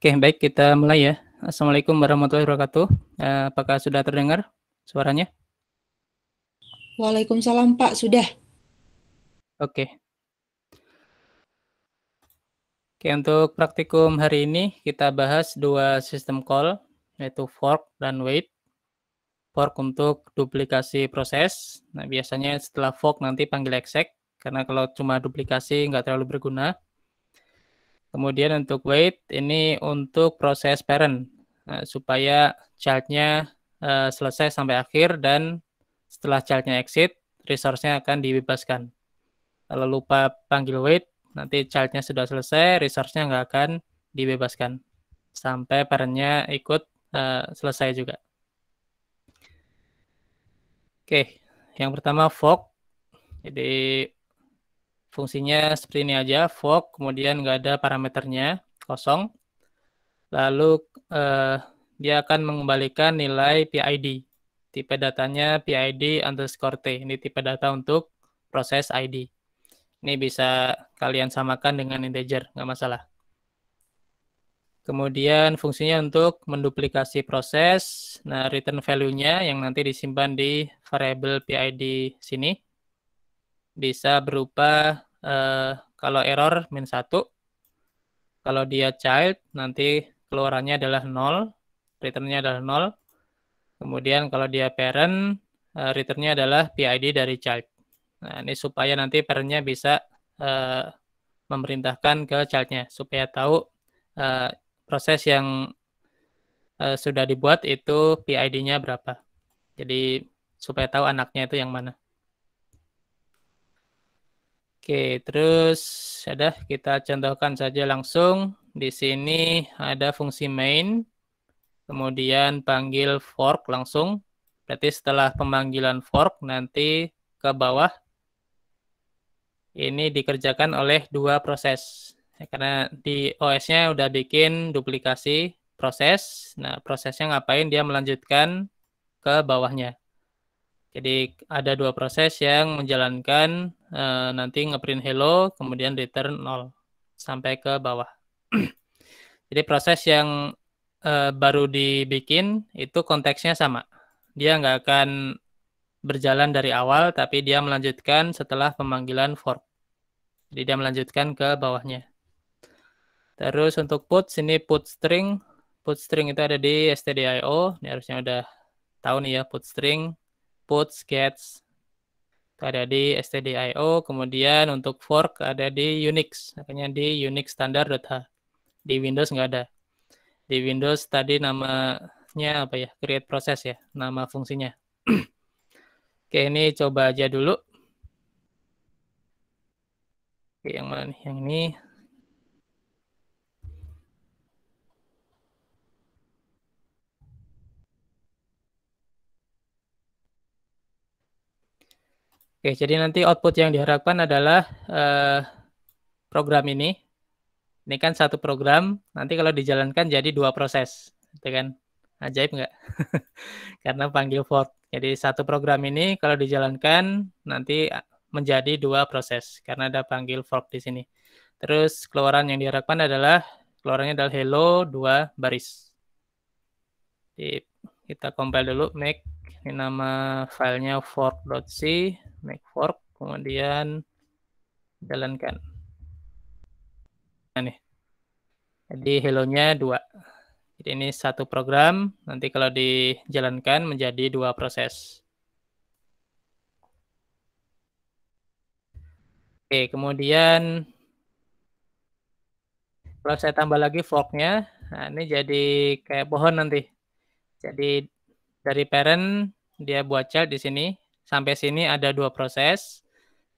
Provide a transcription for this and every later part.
Oke, baik kita mulai ya. Assalamualaikum warahmatullahi wabarakatuh. Eh, apakah sudah terdengar suaranya? Waalaikumsalam Pak, sudah. Oke. Oke, untuk praktikum hari ini kita bahas dua sistem call, yaitu fork dan wait. Fork untuk duplikasi proses. Nah, biasanya setelah fork nanti panggil exec, karena kalau cuma duplikasi nggak terlalu berguna Kemudian untuk wait ini untuk proses parent nah, supaya childnya eh, selesai sampai akhir dan setelah childnya exit resource-nya akan dibebaskan. Kalau lupa panggil wait nanti childnya sudah selesai resource-nya nggak akan dibebaskan sampai parentnya ikut eh, selesai juga. Oke, yang pertama fork. Jadi Fungsinya seperti ini aja, fork, kemudian nggak ada parameternya, kosong. Lalu eh, dia akan mengembalikan nilai PID. Tipe datanya PID underscore T. Ini tipe data untuk proses ID. Ini bisa kalian samakan dengan integer, nggak masalah. Kemudian fungsinya untuk menduplikasi proses. Nah, return value-nya yang nanti disimpan di variable PID sini bisa berupa eh, kalau error min 1. Kalau dia child, nanti keluarannya adalah nol, Returnnya adalah nol. Kemudian kalau dia parent, eh, returnnya adalah PID dari child. Nah, ini supaya nanti parentnya bisa eh, memerintahkan ke childnya. Supaya tahu eh, proses yang eh, sudah dibuat itu PID-nya berapa. Jadi supaya tahu anaknya itu yang mana. Oke, terus ada kita contohkan saja langsung. Di sini ada fungsi main, kemudian panggil fork langsung. Berarti setelah pemanggilan fork nanti ke bawah ini dikerjakan oleh dua proses. Ya, karena di OS-nya udah bikin duplikasi proses. Nah, prosesnya ngapain? Dia melanjutkan ke bawahnya. Jadi ada dua proses yang menjalankan Eh, nanti ngeprint hello kemudian return 0 sampai ke bawah. Jadi proses yang eh, baru dibikin itu konteksnya sama. Dia nggak akan berjalan dari awal tapi dia melanjutkan setelah pemanggilan fork. Jadi dia melanjutkan ke bawahnya. Terus untuk put sini put string, put string itu ada di stdio. Ini harusnya udah tahu nih ya put string, put gets ada di stdio, kemudian untuk fork ada di Unix, makanya di Unix standard.h, Di Windows nggak ada. Di Windows tadi namanya apa ya? Create process ya, nama fungsinya. Oke, ini coba aja dulu. Oke, yang mana nih? Yang ini Oke, jadi nanti output yang diharapkan adalah uh, program ini. Ini kan satu program, nanti kalau dijalankan jadi dua proses, gitu kan? Ajaib nggak? Karena panggil fork Jadi satu program ini kalau dijalankan nanti menjadi dua proses karena ada panggil fork di sini. Terus keluaran yang diharapkan adalah keluarannya adalah hello dua baris. kita compile dulu make ini nama filenya fork.c make fork, kemudian jalankan. Nah, nih. Jadi hello-nya dua. Jadi ini satu program, nanti kalau dijalankan menjadi dua proses. Oke, kemudian kalau saya tambah lagi forknya, nah ini jadi kayak pohon nanti. Jadi dari parent dia buat child di sini, Sampai sini ada dua proses.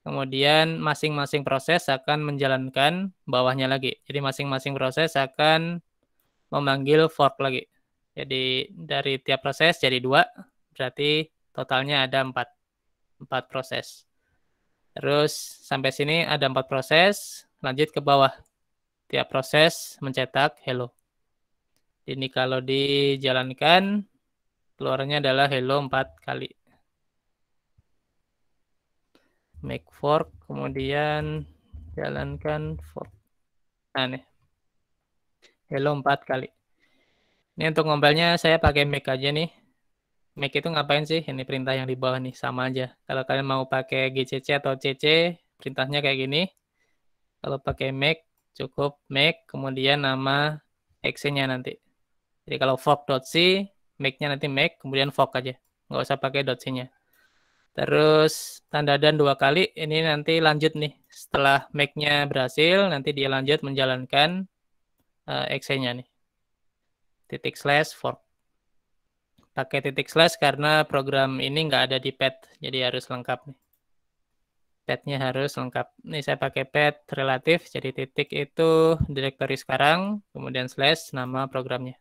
Kemudian masing-masing proses akan menjalankan bawahnya lagi. Jadi masing-masing proses akan memanggil fork lagi. Jadi dari tiap proses jadi dua, berarti totalnya ada empat, empat proses. Terus sampai sini ada empat proses, lanjut ke bawah. Tiap proses mencetak hello. Ini kalau dijalankan, keluarnya adalah hello empat kali make fork kemudian jalankan fork Aneh. nih hello empat kali ini untuk ngompelnya saya pakai make aja nih make itu ngapain sih ini perintah yang di bawah nih sama aja kalau kalian mau pakai gcc atau cc perintahnya kayak gini kalau pakai make cukup make kemudian nama exe nya nanti jadi kalau fork.c make-nya nanti make kemudian fork aja nggak usah pakai .c-nya Terus tanda dan dua kali ini nanti lanjut nih setelah make-nya berhasil nanti dia lanjut menjalankan uh, eh, nya nih. Titik slash fork. Pakai titik slash karena program ini nggak ada di path, jadi harus lengkap nih. Petnya harus lengkap. Ini saya pakai path relatif jadi titik itu directory sekarang kemudian slash nama programnya.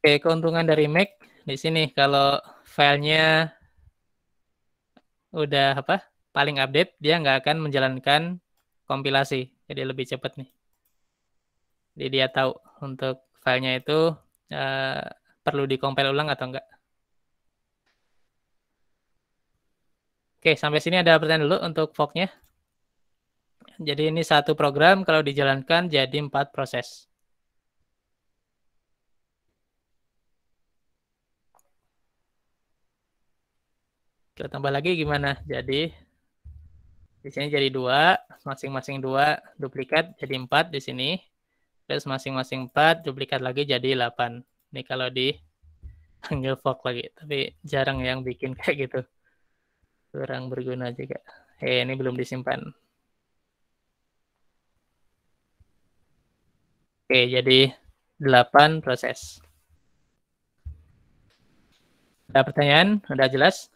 Oke, keuntungan dari Mac di sini kalau filenya udah apa paling update, dia nggak akan menjalankan kompilasi, jadi lebih cepat nih. Jadi dia tahu untuk filenya itu uh, perlu dikompil ulang atau enggak. Oke, sampai sini ada pertanyaan dulu untuk Fognya. Jadi ini satu program kalau dijalankan jadi empat proses. Kita tambah lagi gimana? Jadi di sini jadi dua, masing-masing dua duplikat jadi empat di sini. Terus masing-masing empat duplikat lagi jadi delapan. Ini kalau di panggil fork lagi, tapi jarang yang bikin kayak gitu. Kurang berguna juga. Eh, ini belum disimpan. Oke, jadi delapan proses. Ada pertanyaan? Udah jelas?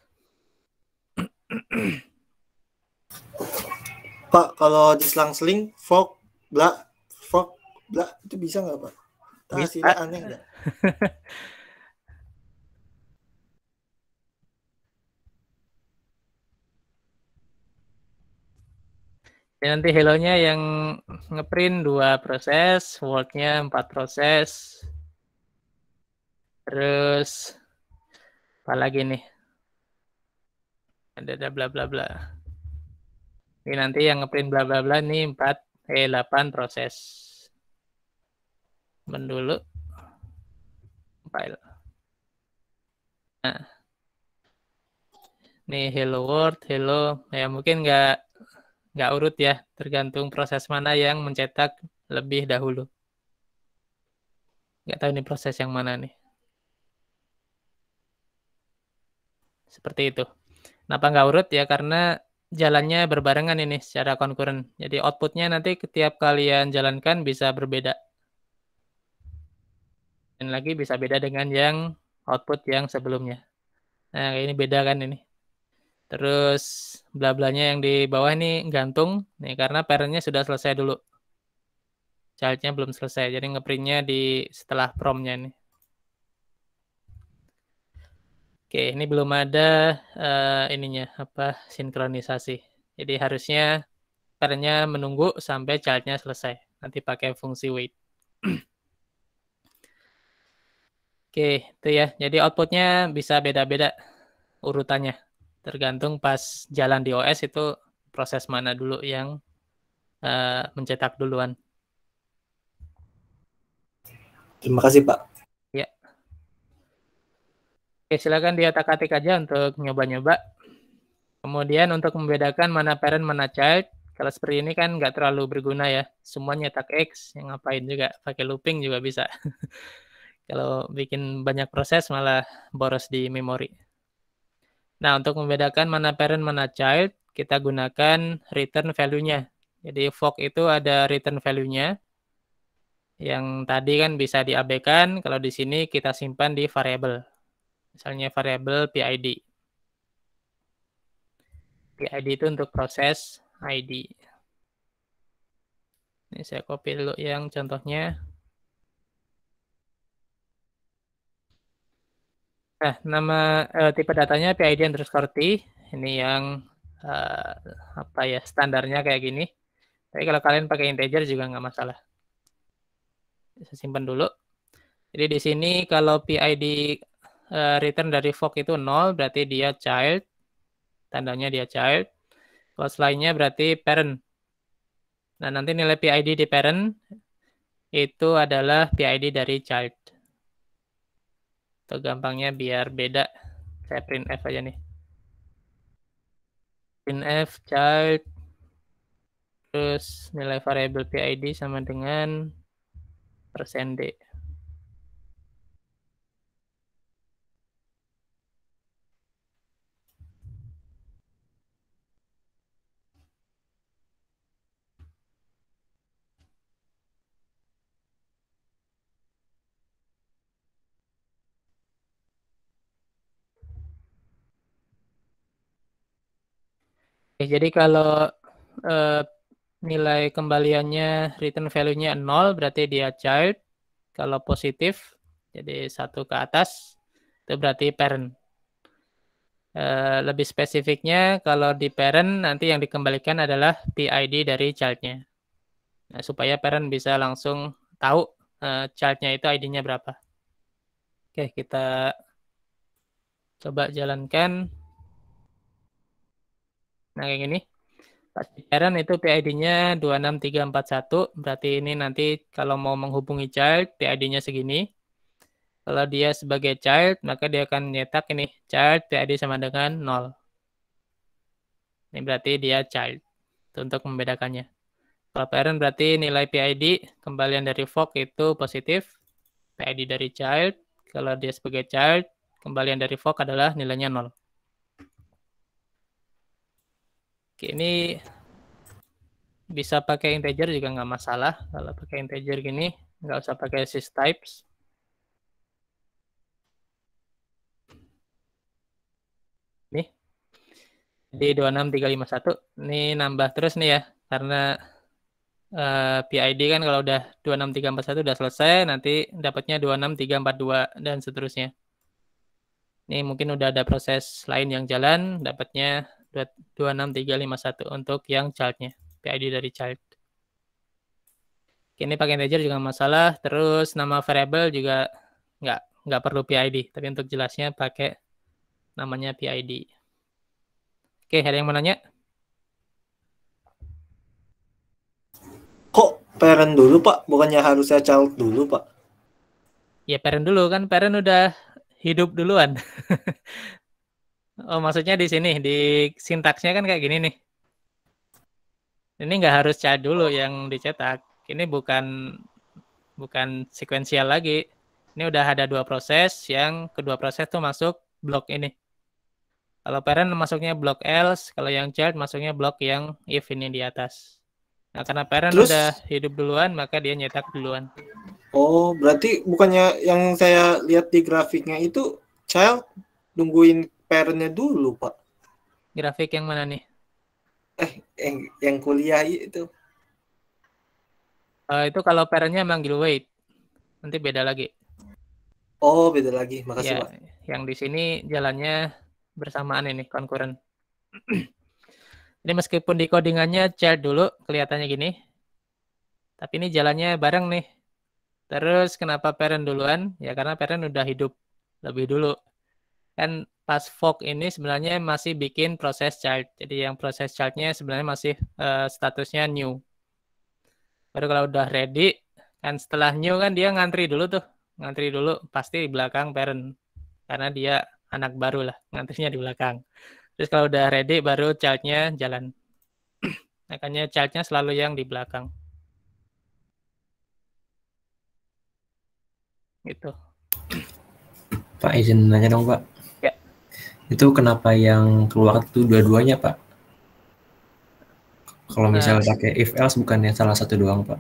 Pak, kalau di selang-seling, fork, bla, fork, bla, itu bisa nggak Pak? Bisa. aneh nggak? Ya, nanti hello-nya yang ngeprint dua proses, world-nya empat proses. Terus apa lagi nih? ada ada bla bla bla ini nanti yang ngeprint bla bla bla ini 4 eh 8 proses mendulu file nah nih hello world hello ya mungkin nggak nggak urut ya tergantung proses mana yang mencetak lebih dahulu nggak tahu ini proses yang mana nih seperti itu Kenapa nggak urut ya? Karena jalannya berbarengan ini secara konkuren. Jadi outputnya nanti setiap kalian jalankan bisa berbeda. Dan lagi bisa beda dengan yang output yang sebelumnya. Nah, ini beda kan ini. Terus bla yang di bawah ini gantung nih karena parentnya sudah selesai dulu. Childnya belum selesai, jadi ngeprintnya di setelah promnya nih. Oke, ini belum ada uh, ininya apa sinkronisasi. Jadi harusnya karenanya menunggu sampai childnya selesai. Nanti pakai fungsi wait. Oke, itu ya. Jadi outputnya bisa beda-beda urutannya. Tergantung pas jalan di OS itu proses mana dulu yang uh, mencetak duluan. Terima kasih Pak. Oke, silakan diatak-atik aja untuk nyoba-nyoba. Kemudian untuk membedakan mana parent, mana child, kalau seperti ini kan nggak terlalu berguna ya. Semuanya tak X, yang ngapain juga. Pakai looping juga bisa. kalau bikin banyak proses malah boros di memori. Nah, untuk membedakan mana parent, mana child, kita gunakan return value-nya. Jadi, fork itu ada return value-nya. Yang tadi kan bisa diabaikan, kalau di sini kita simpan di variable misalnya variabel PID. PID itu untuk proses ID. Ini saya copy dulu yang contohnya. Nah, nama eh, tipe datanya PID terus T. Ini yang eh, apa ya standarnya kayak gini. Tapi kalau kalian pakai integer juga nggak masalah. Saya simpan dulu. Jadi di sini kalau PID Eh, return dari fork itu nol berarti dia child. Tandanya dia child. Kalau lainnya berarti parent. Nah, nanti nilai PID di parent itu adalah PID dari child. Atau gampangnya biar beda. Saya print F aja nih. Print F child terus nilai variable PID sama dengan persen D. okay, jadi kalau uh, nilai kembaliannya return value-nya 0 berarti dia child. Kalau positif jadi satu ke atas itu berarti parent. Uh, lebih spesifiknya kalau di parent nanti yang dikembalikan adalah PID dari childnya. Nah, supaya parent bisa langsung tahu uh, eh, nya itu ID-nya berapa. Oke, kita coba jalankan. Nah, kayak gini. Parent itu PID-nya 26341, berarti ini nanti kalau mau menghubungi child, PID-nya segini. Kalau dia sebagai child, maka dia akan nyetak ini, child PID sama dengan 0. Ini berarti dia child, itu untuk membedakannya. Kalau parent berarti nilai PID, kembalian dari fork itu positif, PID dari child, kalau dia sebagai child, kembalian dari fork adalah nilainya 0. ini bisa pakai integer juga nggak masalah. Kalau pakai integer gini, nggak usah pakai sys types. Nih. Jadi 26351. Ini nambah terus nih ya. Karena uh, eh, PID kan kalau udah 26341 udah selesai, nanti dapatnya 26342 dan seterusnya. Ini mungkin udah ada proses lain yang jalan, dapatnya 26351 untuk yang childnya PID dari child Oke, ini pakai integer juga masalah terus nama variable juga nggak nggak perlu PID tapi untuk jelasnya pakai namanya PID Oke ada yang mau nanya kok parent dulu pak bukannya harusnya child dulu pak ya parent dulu kan parent udah hidup duluan Oh, maksudnya di sini di sintaksnya kan kayak gini nih. Ini nggak harus cat dulu oh. yang dicetak. Ini bukan bukan sekuensial lagi. Ini udah ada dua proses yang kedua proses tuh masuk blok ini. Kalau parent masuknya blok else, kalau yang child masuknya blok yang if ini di atas. Nah, karena parent Terus, udah hidup duluan, maka dia nyetak duluan. Oh, berarti bukannya yang saya lihat di grafiknya itu child nungguin pernya dulu, Pak. Grafik yang mana nih? Eh, yang, yang kuliah itu. Uh, itu kalau pernya manggil wait, Nanti beda lagi. Oh, beda lagi. Makasih, ya, Pak. Yang di sini jalannya bersamaan ini, konkuren. Ini meskipun di codingannya chat dulu, kelihatannya gini. Tapi ini jalannya bareng nih. Terus kenapa parent duluan? Ya karena parent udah hidup lebih dulu kan pas fork ini sebenarnya masih bikin proses child. Jadi yang proses childnya sebenarnya masih uh, statusnya new. Baru kalau udah ready, kan setelah new kan dia ngantri dulu tuh. Ngantri dulu pasti di belakang parent. Karena dia anak baru lah, ngantrinya di belakang. Terus kalau udah ready baru childnya jalan. Makanya childnya selalu yang di belakang. Gitu. Pak izin nanya dong Pak. Itu kenapa yang keluar itu dua-duanya, Pak? Kalau nah. misalnya nah, pakai if else bukannya salah satu doang, Pak?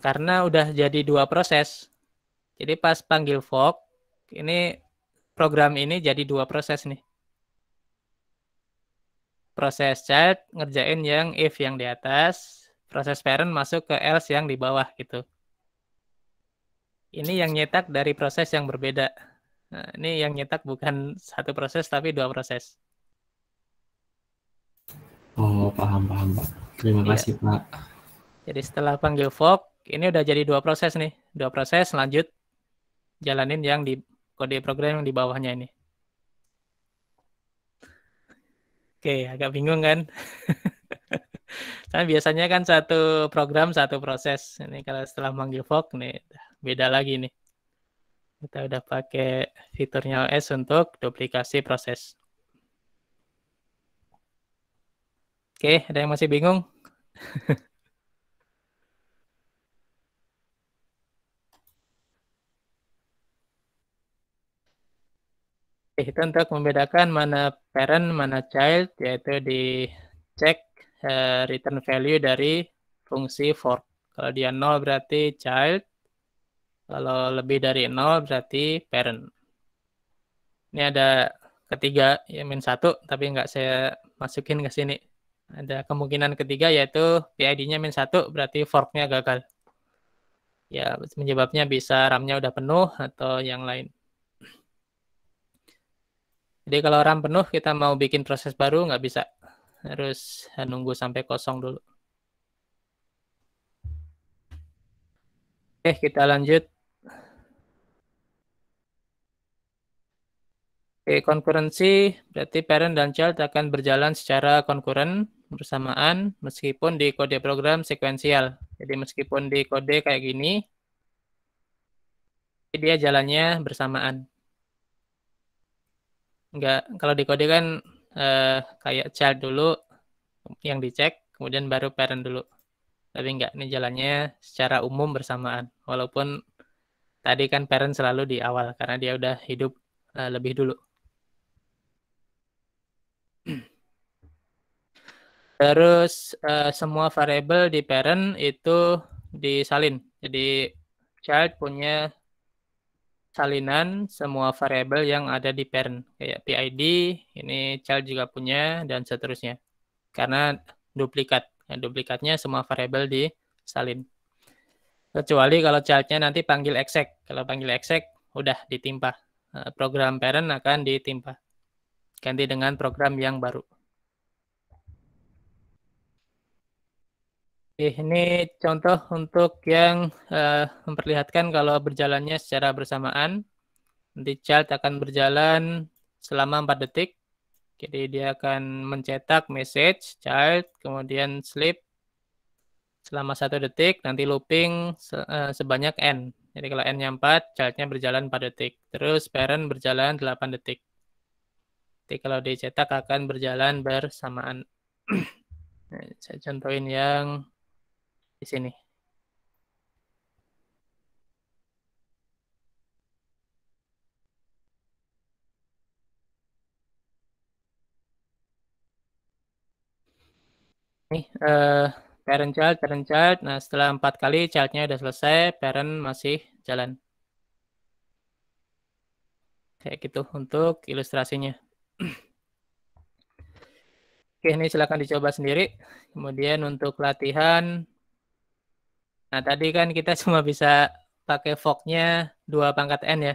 Karena udah jadi dua proses. Jadi pas panggil fork, ini program ini jadi dua proses nih. Proses child ngerjain yang if yang di atas, proses parent masuk ke else yang di bawah gitu. Ini yang nyetak dari proses yang berbeda. Nah, ini yang nyetak bukan satu proses tapi dua proses. Oh, paham, paham, Pak. Terima iya. kasih, Pak. Jadi setelah panggil fork, ini udah jadi dua proses nih. Dua proses, lanjut. Jalanin yang di kode program yang di bawahnya ini. Oke, agak bingung kan? Karena biasanya kan satu program, satu proses. Ini kalau setelah manggil fork, nih beda lagi nih. Kita udah pakai fiturnya OS untuk duplikasi proses. Oke, ada yang masih bingung? itu untuk membedakan mana parent, mana child, yaitu dicek uh, return value dari fungsi fork. Kalau dia nol berarti child, kalau lebih dari nol berarti parent. Ini ada ketiga, ya min satu, tapi nggak saya masukin ke sini. Ada kemungkinan ketiga yaitu PID-nya min satu, berarti forknya gagal. Ya, penyebabnya bisa RAM-nya udah penuh atau yang lain. Jadi kalau RAM penuh, kita mau bikin proses baru nggak bisa. Harus nunggu sampai kosong dulu. Oke, kita lanjut Oke, konkurensi berarti parent dan child akan berjalan secara konkuren bersamaan meskipun di kode program sekuensial. Jadi meskipun di kode kayak gini, dia jalannya bersamaan. Enggak, kalau di kode kan eh, kayak child dulu yang dicek, kemudian baru parent dulu. Tapi enggak, ini jalannya secara umum bersamaan. Walaupun tadi kan parent selalu di awal karena dia udah hidup eh, lebih dulu. Terus uh, semua variabel di parent itu disalin. Jadi child punya salinan semua variabel yang ada di parent kayak PID ini child juga punya dan seterusnya karena duplikat nah, duplikatnya semua variabel di salin kecuali kalau childnya nanti panggil exec kalau panggil exec udah ditimpa eh, program parent akan ditimpa ganti dengan program yang baru ini contoh untuk yang uh, memperlihatkan kalau berjalannya secara bersamaan. Nanti child akan berjalan selama 4 detik. Jadi dia akan mencetak message child, kemudian sleep selama satu detik, nanti looping se uh, sebanyak n. Jadi kalau n-nya 4, childnya berjalan 4 detik. Terus parent berjalan 8 detik. Jadi kalau dicetak akan berjalan bersamaan. Nah, saya contohin yang di sini. Nih, uh, parent child, parent child. Nah, setelah empat kali childnya udah selesai, parent masih jalan. Kayak gitu untuk ilustrasinya. Oke, ini silahkan dicoba sendiri. Kemudian untuk latihan Nah, tadi kan kita cuma bisa pakai forknya dua pangkat N ya.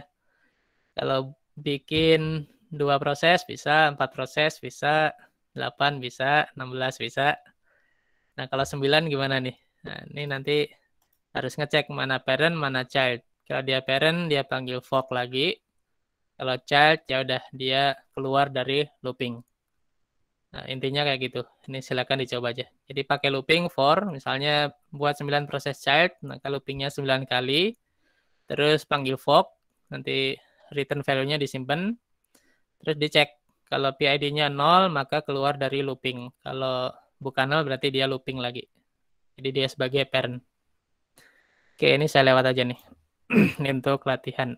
Kalau bikin dua proses bisa, empat proses bisa, delapan bisa, enam belas bisa. Nah, kalau sembilan gimana nih? Nah, ini nanti harus ngecek mana parent, mana child. Kalau dia parent, dia panggil fork lagi. Kalau child, ya udah dia keluar dari looping. Nah, intinya kayak gitu. Ini silakan dicoba aja. Jadi pakai looping for, misalnya buat 9 proses child, maka nah, loopingnya 9 kali. Terus panggil fork, nanti return value-nya disimpan. Terus dicek. Kalau PID-nya 0, maka keluar dari looping. Kalau bukan 0, berarti dia looping lagi. Jadi dia sebagai parent. Oke, ini saya lewat aja nih. ini untuk latihan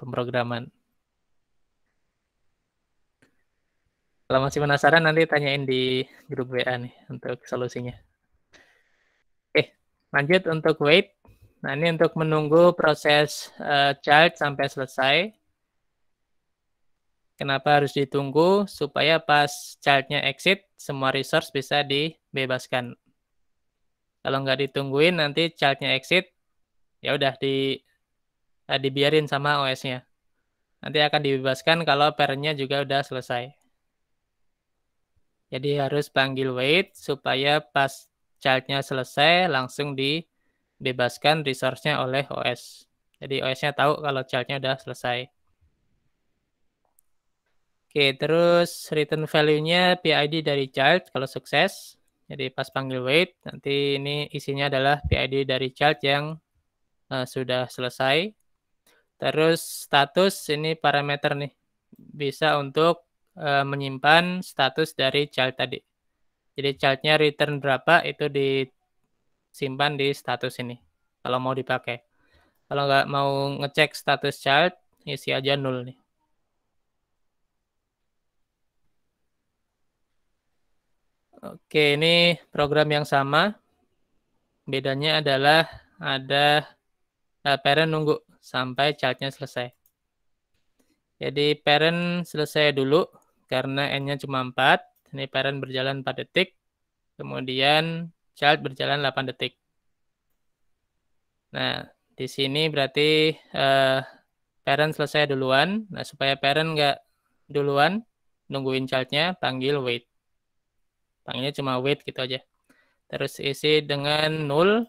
pemrograman. Kalau masih penasaran nanti tanyain di grup WA nih untuk solusinya. Oke, lanjut untuk wait. Nah, ini untuk menunggu proses uh, charge sampai selesai. Kenapa harus ditunggu? Supaya pas charge-nya exit, semua resource bisa dibebaskan. Kalau nggak ditungguin, nanti charge-nya exit, ya udah di uh, dibiarin sama OS-nya. Nanti akan dibebaskan kalau parent juga udah selesai. Jadi harus panggil wait supaya pas childnya selesai langsung dibebaskan resource-nya oleh OS. Jadi OS-nya tahu kalau childnya udah selesai. Oke, terus return value-nya PID dari child kalau sukses. Jadi pas panggil wait, nanti ini isinya adalah PID dari child yang uh, sudah selesai. Terus status ini parameter nih. Bisa untuk e, menyimpan status dari child tadi. Jadi childnya return berapa itu disimpan di status ini kalau mau dipakai. Kalau nggak mau ngecek status child, isi aja nol nih. Oke, ini program yang sama. Bedanya adalah ada uh, parent nunggu sampai childnya selesai. Jadi parent selesai dulu, karena n-nya cuma 4. Ini parent berjalan 4 detik. Kemudian child berjalan 8 detik. Nah, di sini berarti uh, parent selesai duluan. Nah, supaya parent nggak duluan, nungguin child-nya, panggil wait. Panggilnya cuma wait gitu aja. Terus isi dengan null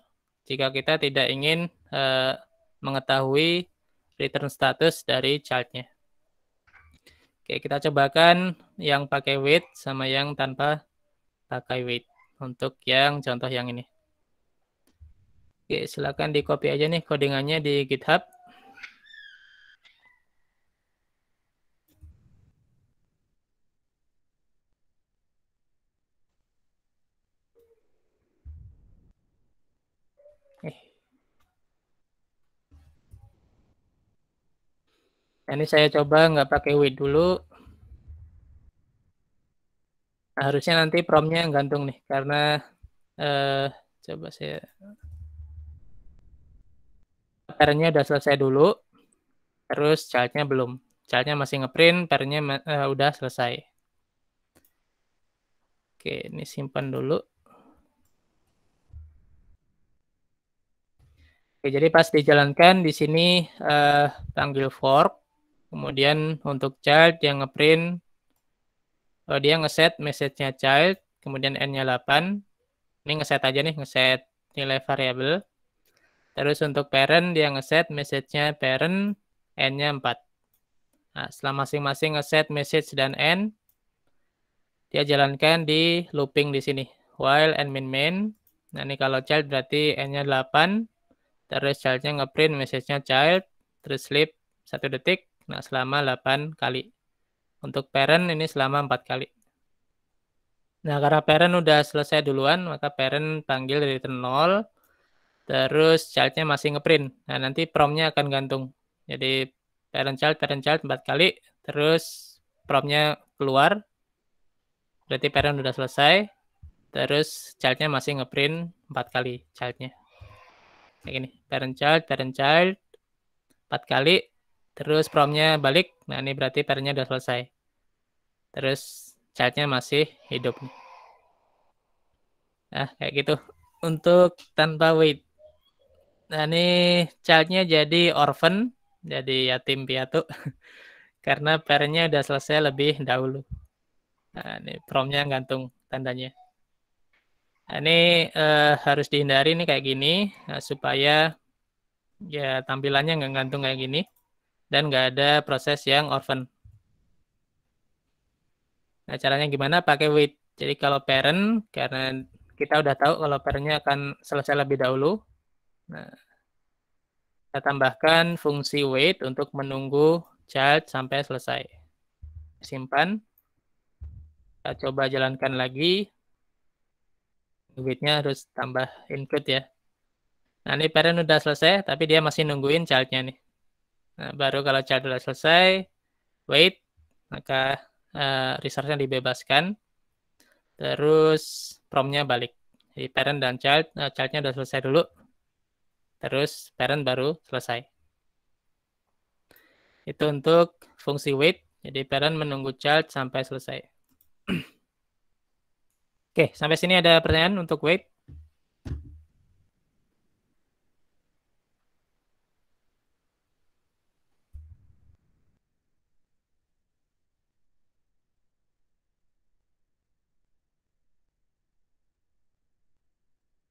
jika kita tidak ingin uh, mengetahui return status dari child-nya. Oke, kita cobakan yang pakai weight sama yang tanpa pakai weight untuk yang contoh yang ini. Oke, silakan di copy aja nih codingannya di GitHub. Eh, ini saya coba nggak pakai wait dulu. Nah, harusnya nanti promnya yang gantung nih, karena eh, coba saya pernya udah selesai dulu, terus chartnya belum. Chartnya masih ngeprint, pernya eh, udah selesai. Oke, ini simpan dulu. Oke, jadi pas dijalankan di sini eh, panggil fork kemudian untuk child yang ngeprint kalau eh, dia ngeset message-nya child kemudian n-nya 8 ini ngeset aja nih ngeset nilai variabel terus untuk parent dia ngeset message-nya parent n-nya 4 nah, setelah masing-masing ngeset message dan n dia jalankan di looping di sini while n min main. nah ini kalau child berarti n-nya 8 terus child-nya ngeprint message-nya child terus sleep satu detik Nah, selama 8 kali. Untuk parent ini selama 4 kali. Nah, karena parent udah selesai duluan, maka parent panggil dari return 0, terus childnya masih ngeprint. Nah, nanti promnya akan gantung. Jadi, parent child, parent child 4 kali, terus promnya keluar. Berarti parent udah selesai, terus childnya masih ngeprint 4 kali childnya. Kayak gini, parent child, parent child, 4 kali, Terus promnya balik. Nah, ini berarti parentnya udah selesai. Terus childnya masih hidup. Nah, kayak gitu. Untuk tanpa wait. Nah, ini childnya jadi orphan, jadi yatim piatu. Karena parentnya udah selesai lebih dahulu. Nah, ini promnya gantung tandanya. Nah, ini eh, harus dihindari nih kayak gini nah, supaya ya tampilannya nggak gantung kayak gini dan nggak ada proses yang orphan. Nah, caranya gimana? Pakai wait. Jadi kalau parent, karena kita udah tahu kalau parentnya akan selesai lebih dahulu. Nah, kita tambahkan fungsi wait untuk menunggu child sampai selesai. Simpan. Kita coba jalankan lagi. Waitnya harus tambah input ya. Nah, ini parent udah selesai, tapi dia masih nungguin child-nya nih. Nah, baru kalau child sudah selesai, wait, maka uh, resource-nya dibebaskan. Terus prompt-nya balik. Jadi parent dan child, uh, child-nya udah selesai dulu. Terus parent baru selesai. Itu untuk fungsi wait. Jadi parent menunggu child sampai selesai. Oke, sampai sini ada pertanyaan untuk wait?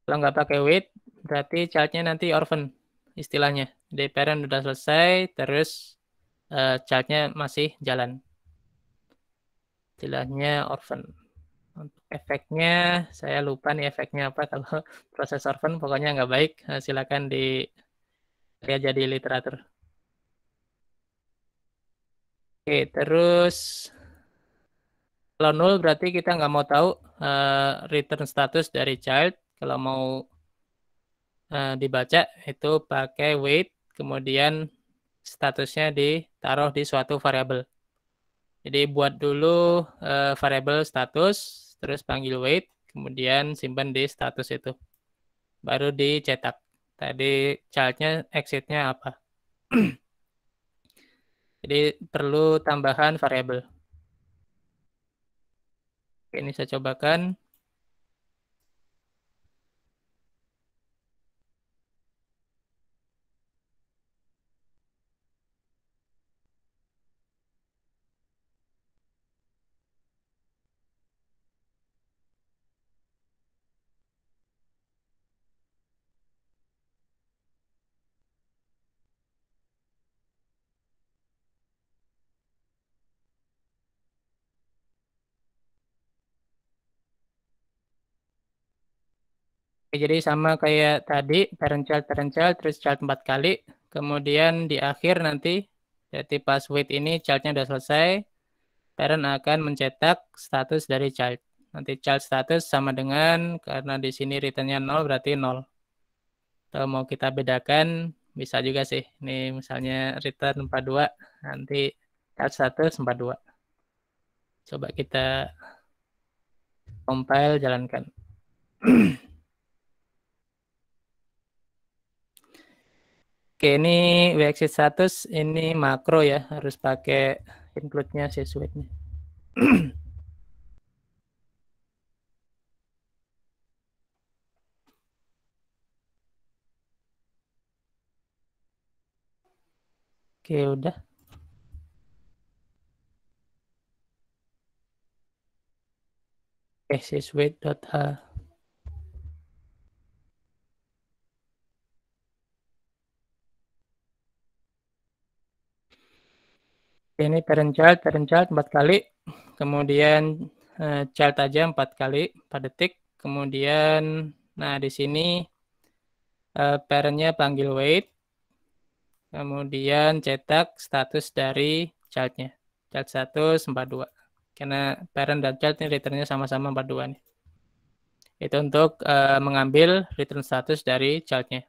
Kalau nggak pakai wait berarti childnya nanti orphan istilahnya. Jadi parent udah selesai, terus uh, eh, childnya masih jalan. Istilahnya orphan. Untuk efeknya, saya lupa nih efeknya apa kalau proses orphan pokoknya nggak baik. Uh, silakan di ya, jadi literatur. Oke, terus kalau null berarti kita nggak mau tahu uh, return status dari child kalau mau uh, dibaca itu pakai wait, kemudian statusnya ditaruh di suatu variabel. Jadi buat dulu uh, variabel status terus panggil wait, kemudian simpan di status itu. Baru dicetak. Tadi childnya exitnya apa? Jadi perlu tambahan variabel. ini saya cobakan. oke jadi sama kayak tadi parent child parent child terus child empat kali, kemudian di akhir nanti jadi pas wait ini childnya udah selesai, parent akan mencetak status dari child. Nanti child status sama dengan karena di sini returnnya nol berarti nol. Kalau mau kita bedakan bisa juga sih. Ini misalnya return 42 nanti child status 42. Coba kita compile jalankan. Oke, ini WXC 100 ini makro ya, harus pakai include-nya sesuai-nya. Oke, udah. Oke, eh, sesuai.h. ini parent child, parent child 4 kali, kemudian uh, child aja 4 kali, per detik, kemudian nah di sini eh, parentnya panggil wait, kemudian cetak status dari childnya, child status 42, karena parent dan child ini returnnya sama-sama 42 nih. Itu untuk uh, mengambil return status dari childnya.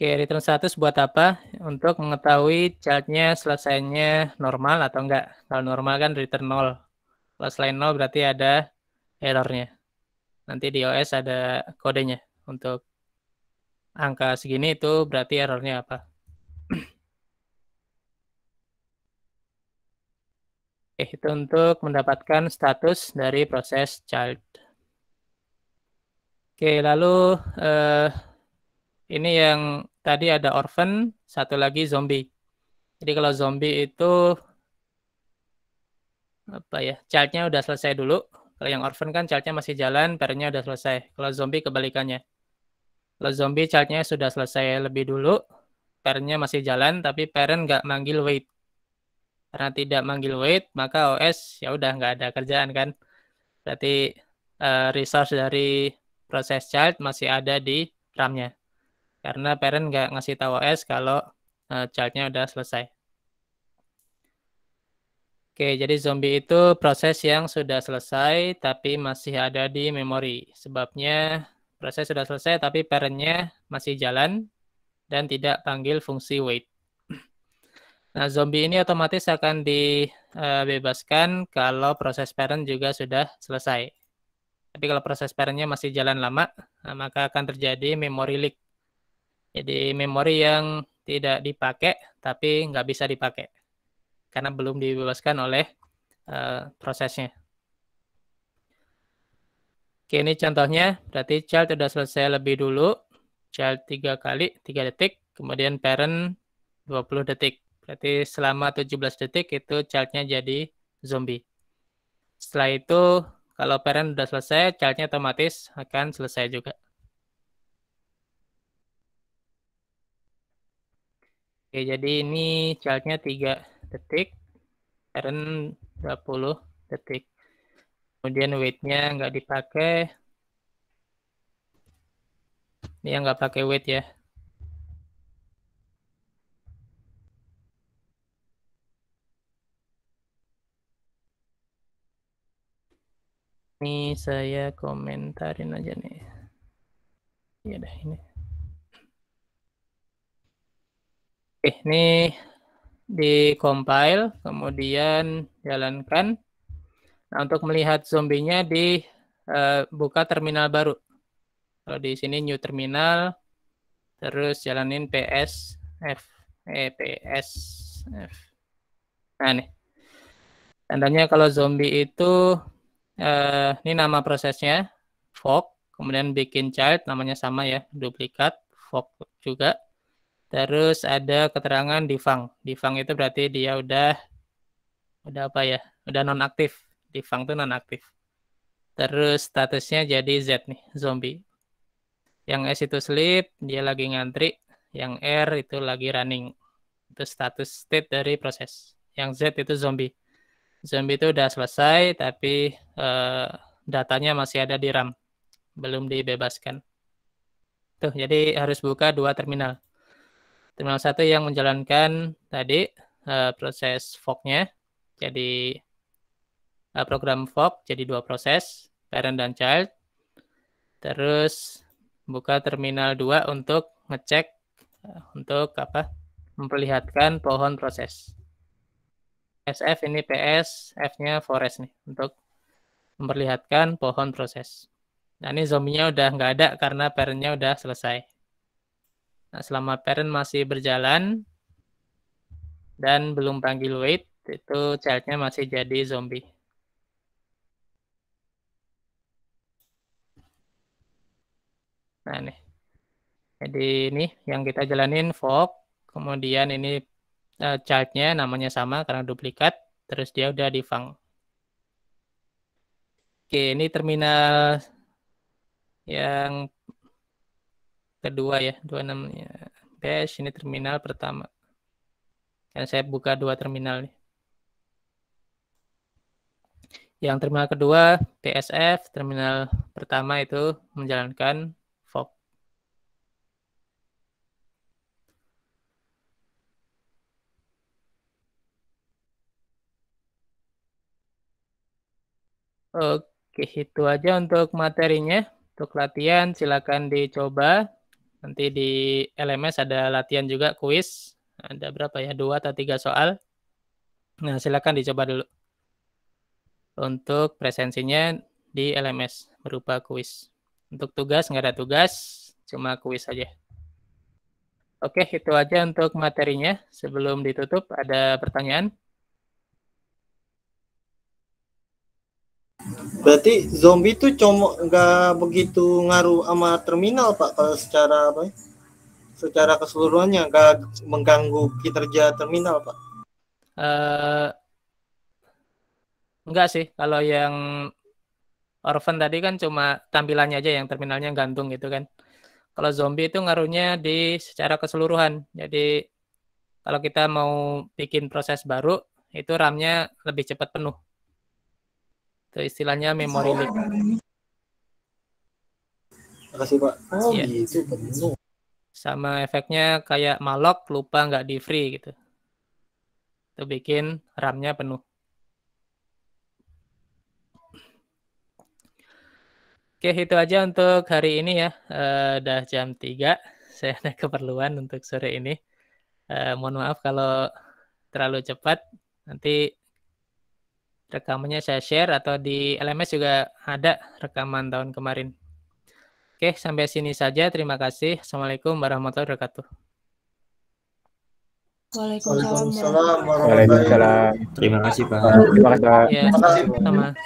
Oke, return status buat apa? Untuk mengetahui childnya selesainya normal atau enggak. Kalau normal kan return 0. Kalau selain 0 berarti ada errornya. Nanti di OS ada kodenya untuk angka segini itu berarti errornya apa. Oke, itu untuk mendapatkan status dari proses child. Oke, lalu Uh, ini yang tadi ada orphan, satu lagi zombie. Jadi kalau zombie itu apa ya? Childnya udah selesai dulu. Kalau yang orphan kan childnya masih jalan, parentnya udah selesai. Kalau zombie kebalikannya. Kalau zombie childnya sudah selesai lebih dulu, parentnya masih jalan, tapi parent nggak manggil wait. Karena tidak manggil wait, maka OS ya udah nggak ada kerjaan kan. Berarti uh, resource dari proses child masih ada di RAM-nya karena parent nggak ngasih tahu OS kalau uh, childnya udah selesai. Oke, jadi zombie itu proses yang sudah selesai tapi masih ada di memori. Sebabnya proses sudah selesai tapi parentnya masih jalan dan tidak panggil fungsi wait. Nah, zombie ini otomatis akan dibebaskan eh, kalau proses parent juga sudah selesai. Tapi kalau proses parentnya masih jalan lama, eh, maka akan terjadi memory leak jadi memori yang tidak dipakai tapi nggak bisa dipakai karena belum dibebaskan oleh uh, prosesnya. Oke, ini contohnya. Berarti child sudah selesai lebih dulu. Child 3 kali, 3 detik. Kemudian parent 20 detik. Berarti selama 17 detik itu childnya jadi zombie. Setelah itu, kalau parent sudah selesai, childnya otomatis akan selesai juga. Oke, jadi ini chart-nya 3 detik, parent 20 detik. Kemudian weight-nya nggak dipakai. Ini yang nggak pakai weight ya. Ini saya komentarin aja nih. Ya dah ini. Oke, eh, ini di compile, kemudian jalankan. Nah, untuk melihat zombinya di uh, buka terminal baru. Kalau di sini new terminal, terus jalanin PSF, eh PSF. Nah, nih. Tandanya kalau zombie itu, uh, ini nama prosesnya, fork, kemudian bikin child, namanya sama ya, duplikat, fork juga Terus ada keterangan difang. Difang itu berarti dia udah udah apa ya? Udah nonaktif. Difang itu nonaktif. Terus statusnya jadi Z nih, zombie. Yang S itu sleep, dia lagi ngantri. Yang R itu lagi running. Itu status state dari proses. Yang Z itu zombie. Zombie itu udah selesai, tapi eh, datanya masih ada di RAM. Belum dibebaskan. Tuh, jadi harus buka dua terminal terminal satu yang menjalankan tadi uh, proses forknya jadi uh, program fork jadi dua proses parent dan child terus buka terminal 2 untuk ngecek uh, untuk apa memperlihatkan pohon proses SF ini PS F-nya forest nih untuk memperlihatkan pohon proses nah ini zombinya udah nggak ada karena parentnya udah selesai Nah, selama parent masih berjalan dan belum panggil wait, itu childnya masih jadi zombie. Nah, nih. Jadi ini yang kita jalanin fork, kemudian ini uh, childnya namanya sama karena duplikat, terus dia udah di fang. Oke, ini terminal yang kedua ya 26 ya. dash ini terminal pertama dan saya buka dua terminal nih yang terminal kedua PSF terminal pertama itu menjalankan fog Oke, itu aja untuk materinya. Untuk latihan silakan dicoba Nanti di LMS ada latihan juga kuis. Ada berapa ya? Dua atau tiga soal. Nah, silakan dicoba dulu. Untuk presensinya di LMS berupa kuis. Untuk tugas nggak ada tugas, cuma kuis saja. Oke, itu aja untuk materinya. Sebelum ditutup, ada pertanyaan? Berarti zombie itu cuma nggak begitu ngaruh sama terminal pak kalau secara apa? Ya? Secara keseluruhannya nggak mengganggu kinerja terminal pak? Uh, eh, enggak sih kalau yang Orphan tadi kan cuma tampilannya aja yang terminalnya gantung gitu kan. Kalau zombie itu ngaruhnya di secara keseluruhan. Jadi kalau kita mau bikin proses baru itu RAM-nya lebih cepat penuh itu istilahnya memori leak. kasih Pak. Oh yeah. gitu, Sama efeknya kayak malok lupa nggak di free gitu. Itu bikin RAM-nya penuh. Oke, itu aja untuk hari ini ya. Uh, udah jam 3. Saya ada keperluan untuk sore ini. Eh, mohon maaf kalau terlalu cepat. Nanti rekamannya saya share atau di LMS juga ada rekaman tahun kemarin. Oke, sampai sini saja. Terima kasih. Assalamualaikum warahmatullahi wabarakatuh. Waalaikumsalam. Waalaikumsalam. Terima kasih, Pak. Terima kasih, Pak. Ya, sama.